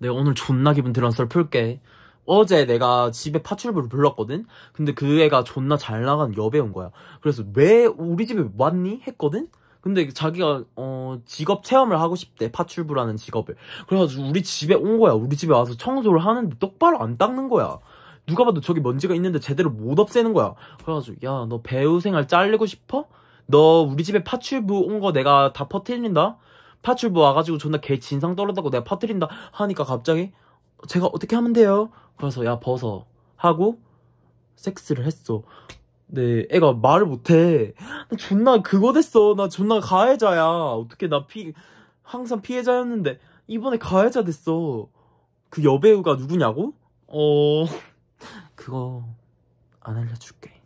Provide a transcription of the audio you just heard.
내가 오늘 존나 기분 드러운 썰 풀게. 어제 내가 집에 파출부를 불렀거든? 근데 그 애가 존나 잘 나간 여배우인 거야. 그래서 왜 우리 집에 왔니? 했거든? 근데 자기가 어 직업 체험을 하고 싶대 파출부라는 직업을 그래가지고 우리 집에 온 거야 우리 집에 와서 청소를 하는데 똑바로 안 닦는 거야 누가 봐도 저기 먼지가 있는데 제대로 못 없애는 거야 그래가지고 야 너 배우 생활 잘리고 싶어? 너 우리 집에 파출부 온 거 내가 다 퍼트린다 파출 부와가지고 존나 개 진상 떨어다고 내가 퍼뜨린다 하니까 갑자기 제가 어떻게 하면 돼요? 그래서 야 벗어 하고 섹스를 했어. 네, 애가 말을 못해. 나 존나 그거 됐어. 나 존나 가해자야. 어떻게 나 피, 항상 피해자였는데, 이번에 가해자 됐어. 그 여배우가 누구냐고? 어, 그거, 안 알려줄게.